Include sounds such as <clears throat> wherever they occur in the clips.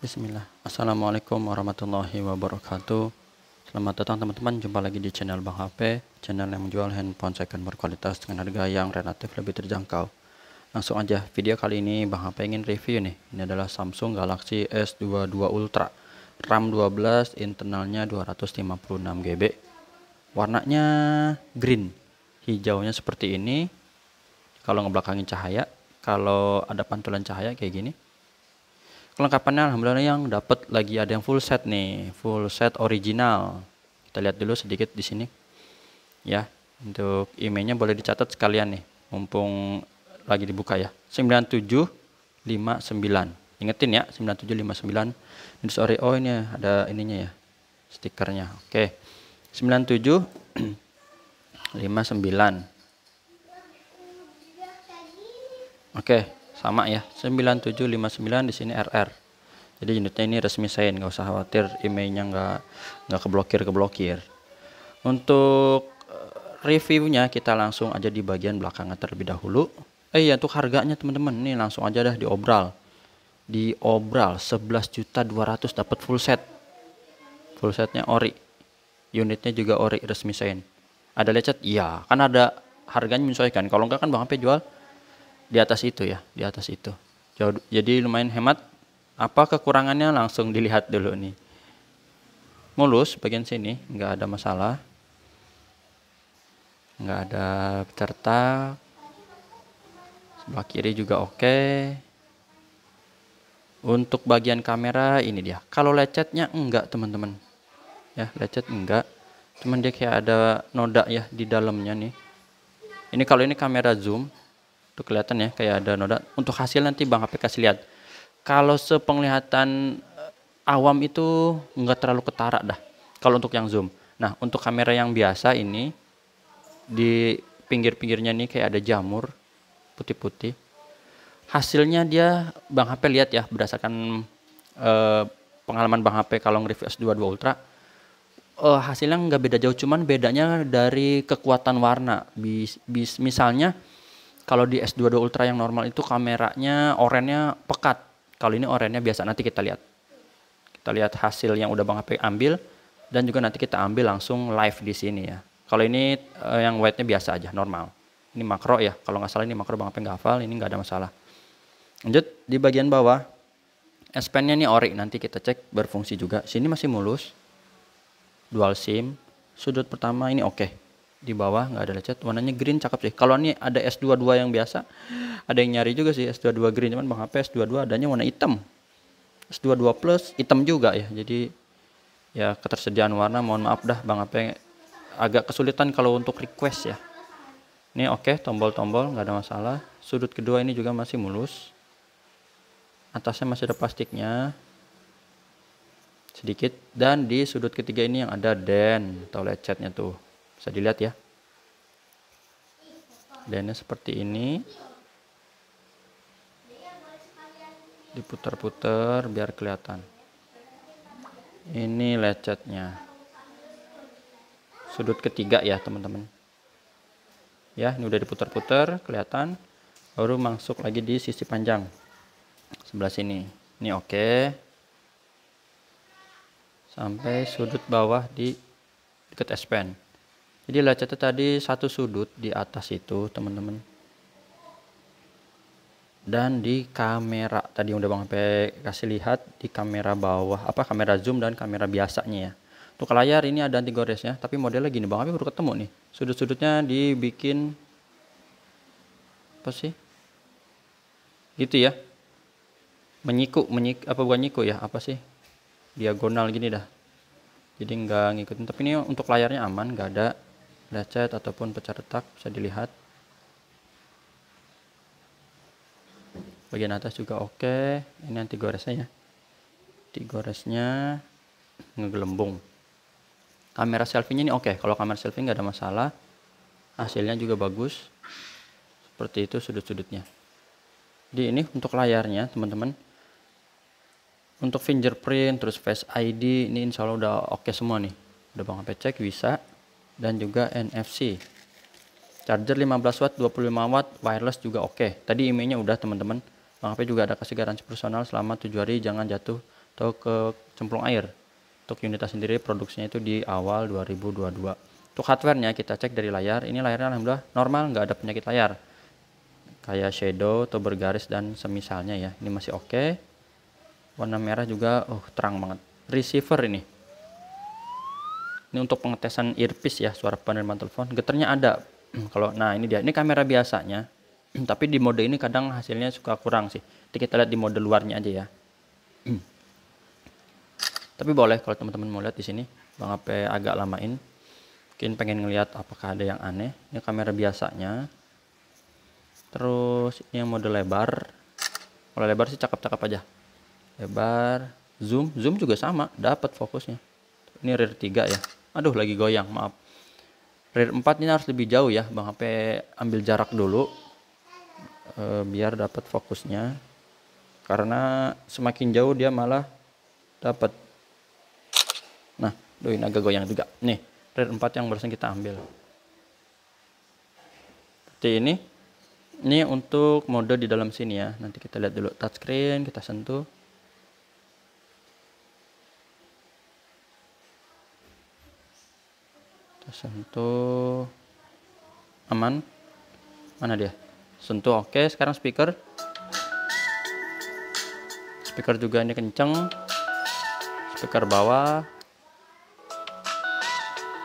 Bismillah Assalamualaikum warahmatullahi wabarakatuh Selamat datang teman-teman Jumpa lagi di channel Bang HP Channel yang menjual handphone second berkualitas Dengan harga yang relatif lebih terjangkau Langsung aja video kali ini Bang HP ingin review nih Ini adalah Samsung Galaxy S22 Ultra RAM 12 internalnya 256GB Warnanya green Hijaunya seperti ini Kalau ngebelakangin cahaya Kalau ada pantulan cahaya kayak gini kelengkapannya alhamdulillah yang dapat lagi ada yang full set nih full set original kita lihat dulu sedikit di sini ya untuk emailnya boleh dicatat sekalian nih mumpung lagi dibuka ya 9759 ingetin ya 9759 ini sorry oh ini ada ininya ya stikernya oke okay. <clears throat> oke okay sama ya 9759 di sini RR jadi unitnya ini resmi sign nggak usah khawatir emailnya nggak nggak keblokir keblokir untuk eh, reviewnya kita langsung aja di bagian belakangnya terlebih dahulu eh ya untuk harganya teman-teman ini langsung aja dah di obral 11 juta 200 dapat full set full setnya ori unitnya juga ori resmi sign ada lecet iya kan ada harganya menyesuaikan kalau enggak kan Bang apa jual di atas itu ya, di atas itu. Jadi lumayan hemat. Apa kekurangannya langsung dilihat dulu nih. Mulus bagian sini, nggak ada masalah. Nggak ada tertak. Sebelah kiri juga oke. Untuk bagian kamera ini dia. Kalau lecetnya enggak teman-teman. Ya, lecet enggak. Cuman dia kayak ada noda ya di dalamnya nih. Ini kalau ini kamera zoom, Tuh kelihatan ya kayak ada noda. Untuk hasil nanti Bang HP kasih lihat. Kalau sepenglihatan eh, awam itu nggak terlalu ketara dah. Kalau untuk yang zoom. Nah, untuk kamera yang biasa ini di pinggir-pinggirnya nih kayak ada jamur putih-putih. Hasilnya dia Bang HP lihat ya berdasarkan eh, pengalaman Bang HP kalau nge-review S22 Ultra Uh, hasilnya nggak beda jauh cuman bedanya dari kekuatan warna. Bis, bis misalnya kalau di S22 Ultra yang normal itu kameranya orennya pekat. Kalau ini orennya biasa nanti kita lihat. Kita lihat hasil yang udah Bang HP ambil dan juga nanti kita ambil langsung live di sini ya. Kalau ini eh, yang white-nya biasa aja, normal. Ini makro ya, kalau nggak salah ini makro Bang HP nggak hafal, ini nggak ada masalah. Lanjut, di bagian bawah, S Pen-nya ini ori, nanti kita cek berfungsi juga. Sini masih mulus, dual SIM, sudut pertama ini oke. Okay di bawah nggak ada lecet warnanya green cakep sih kalau ini ada S22 yang biasa ada yang nyari juga sih S22 green cuman bang HP S22 adanya warna hitam S22 plus hitam juga ya jadi ya ketersediaan warna mohon maaf dah bang HP agak kesulitan kalau untuk request ya ini oke okay, tombol-tombol nggak ada masalah sudut kedua ini juga masih mulus atasnya masih ada plastiknya sedikit dan di sudut ketiga ini yang ada den atau lecetnya tuh bisa dilihat ya Dannya seperti ini diputar-putar biar kelihatan ini lecetnya sudut ketiga ya teman-teman ya ini udah diputar-putar kelihatan baru masuk lagi di sisi panjang sebelah sini ini oke sampai sudut bawah di dekat S Pen jadi lah catat tadi satu sudut di atas itu teman-teman dan di kamera tadi udah bang sampai kasih lihat di kamera bawah apa kamera zoom dan kamera biasanya ya untuk layar ini ada anti goresnya tapi modelnya gini bang tapi baru ketemu nih sudut-sudutnya dibikin apa sih gitu ya menyiku menyik apa bukan nyiku ya apa sih diagonal gini dah jadi nggak ngikutin tapi ini untuk layarnya aman nggak ada lecet ataupun pecah retak bisa dilihat bagian atas juga oke ini anti goresnya ya Anti goresnya ngegelembung kamera selfie nya ini oke kalau kamera selfie nggak ada masalah hasilnya juga bagus seperti itu sudut-sudutnya Di ini untuk layarnya teman-teman untuk fingerprint terus face ID ini insya Allah udah oke semua nih udah bang cek bisa dan juga NFC charger 15 watt 25 watt wireless juga oke okay. tadi emailnya udah teman-teman Bang HP juga ada kasih garansi personal selama 7 hari jangan jatuh atau ke cemplung air untuk unitas sendiri produksinya itu di awal 2022 untuk hardwarenya kita cek dari layar ini layarnya alhamdulillah normal nggak ada penyakit layar kayak shadow atau bergaris dan semisalnya ya ini masih oke okay. warna merah juga oh terang banget receiver ini ini untuk pengetesan earpiece ya suara penerima telepon getarnya ada <clears throat> kalau nah ini dia ini kamera biasanya <clears throat> tapi di mode ini kadang hasilnya suka kurang sih Nanti kita lihat di mode luarnya aja ya <clears throat> tapi boleh kalau teman-teman mau lihat di sini bang HP agak lamain mungkin pengen ngelihat apakah ada yang aneh ini kamera biasanya terus ini yang mode lebar kalau lebar sih cakep-cakep aja lebar zoom zoom juga sama dapat fokusnya ini rear 3 ya aduh lagi goyang maaf rear 4 ini harus lebih jauh ya Bang HP ambil jarak dulu e, biar dapat fokusnya karena semakin jauh dia malah dapat nah ini agak goyang juga nih rear 4 yang barusan kita ambil seperti ini ini untuk mode di dalam sini ya nanti kita lihat dulu touchscreen kita sentuh sentuh aman mana dia sentuh oke okay. sekarang speaker speaker juga ini kenceng speaker bawah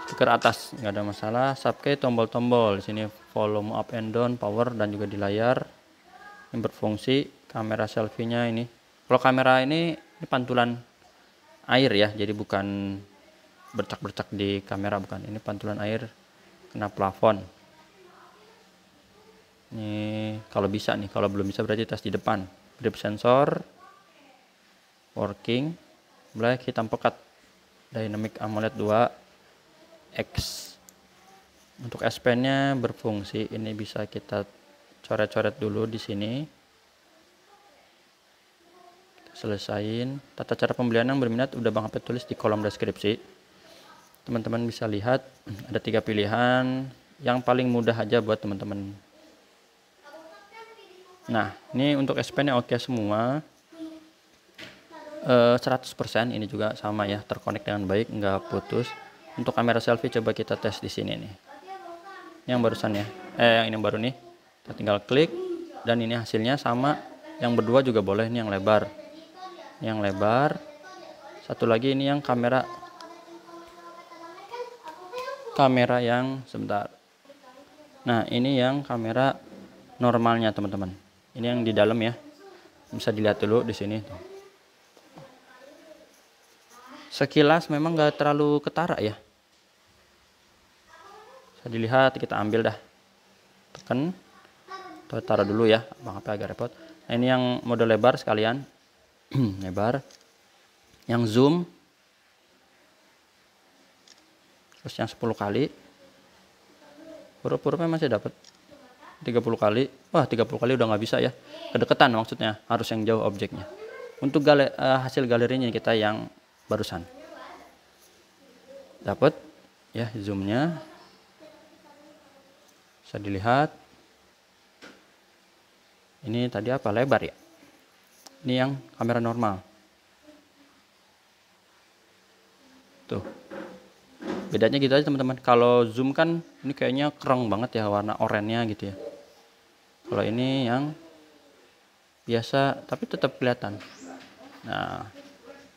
speaker atas nggak ada masalah subkey tombol-tombol di sini volume up and down power dan juga di layar yang berfungsi kamera selfie nya ini kalau kamera ini, ini pantulan air ya jadi bukan bercak-bercak di kamera bukan ini pantulan air kena plafon ini kalau bisa nih kalau belum bisa berarti tes di depan grip sensor working black hitam pekat dynamic AMOLED 2 X untuk S Pen nya berfungsi ini bisa kita coret-coret dulu di sini selesaiin tata cara pembelian yang berminat udah Bang apa tulis di kolom deskripsi teman-teman bisa lihat ada tiga pilihan yang paling mudah aja buat teman-teman nah ini untuk SPN nya oke semua 100% eh, ini juga sama ya terkonek dengan baik nggak putus untuk kamera selfie coba kita tes di sini nih yang barusan ya eh yang ini baru nih kita tinggal klik dan ini hasilnya sama yang berdua juga boleh ini yang lebar yang lebar satu lagi ini yang kamera kamera yang sebentar nah ini yang kamera normalnya teman-teman ini yang di dalam ya bisa dilihat dulu di sini sekilas memang nggak terlalu ketara ya bisa dilihat kita ambil dah tekan taruh dulu ya bang Apa agak repot nah, ini yang mode lebar sekalian <clears throat> lebar yang zoom terus yang 10 kali pura-pura masih dapat 30 kali wah 30 kali udah nggak bisa ya kedekatan maksudnya harus yang jauh objeknya untuk gale, uh, eh, hasil galerinya kita yang barusan dapat ya zoomnya bisa dilihat ini tadi apa lebar ya ini yang kamera normal tuh bedanya gitu aja teman-teman kalau zoom kan ini kayaknya kereng banget ya warna oranye gitu ya kalau ini yang biasa tapi tetap kelihatan nah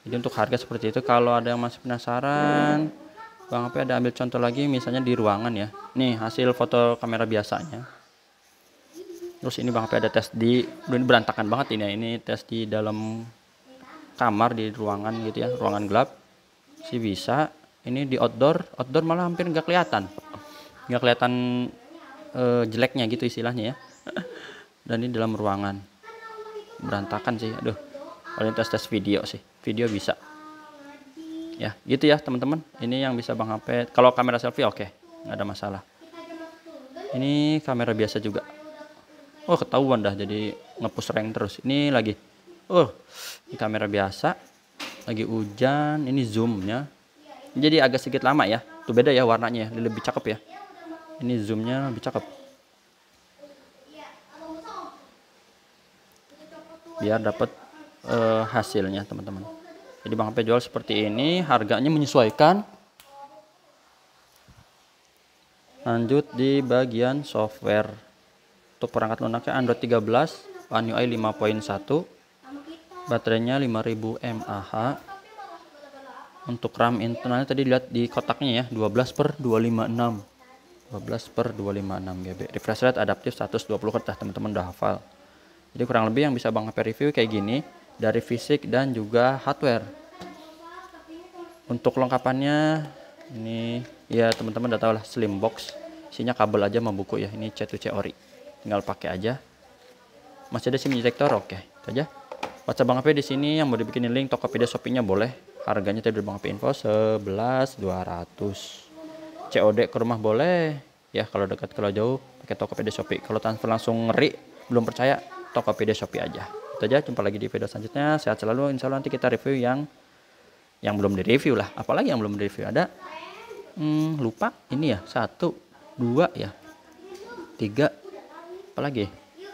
jadi untuk harga seperti itu kalau ada yang masih penasaran Bang apa ada ambil contoh lagi misalnya di ruangan ya nih hasil foto kamera biasanya terus ini Bang apa ada tes di berantakan banget ini ya ini tes di dalam kamar di ruangan gitu ya ruangan gelap sih bisa ini di outdoor outdoor malah hampir nggak kelihatan nggak kelihatan uh, jeleknya gitu istilahnya ya <laughs> dan ini dalam ruangan berantakan sih aduh kalian tes tes video sih video bisa ya gitu ya teman-teman ini yang bisa bang HP kalau kamera selfie oke okay. nggak ada masalah ini kamera biasa juga oh ketahuan dah jadi ngepus rank terus ini lagi oh ini kamera biasa lagi hujan ini zoomnya jadi agak sedikit lama ya tuh beda ya warnanya ya. lebih cakep ya ini zoomnya lebih cakep biar dapat uh, eh, hasilnya teman-teman jadi Bang Ape jual seperti ini harganya menyesuaikan lanjut di bagian software untuk perangkat lunaknya Android 13 One UI 5.1 baterainya 5000 mAh untuk RAM internalnya tadi lihat di kotaknya ya 12 per 256 12 per 256 GB refresh rate adaptif 120 Hz teman-teman udah hafal jadi kurang lebih yang bisa Bang HP review kayak gini dari fisik dan juga hardware untuk lengkapannya ini ya teman-teman udah tau lah slim box isinya kabel aja sama ya ini C2C ori tinggal pakai aja masih ada SIM detector oke okay. itu aja WhatsApp Bang HP di sini yang mau dibikinin link Tokopedia Shopee-nya boleh harganya tadi udah Bang Info 11.200 COD ke rumah boleh ya kalau dekat kalau jauh pakai Tokopedia Shopee kalau transfer langsung ngeri belum percaya Tokopedia Shopee aja itu aja jumpa lagi di video selanjutnya sehat selalu insya Allah nanti kita review yang yang belum direview lah apalagi yang belum di review ada hmm, lupa ini ya satu dua ya tiga apalagi ya?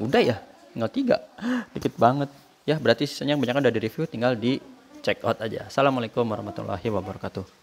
udah ya tinggal tiga <gasps> dikit banget ya berarti sisanya yang banyak udah di review tinggal di check out aja. Assalamualaikum warahmatullahi wabarakatuh.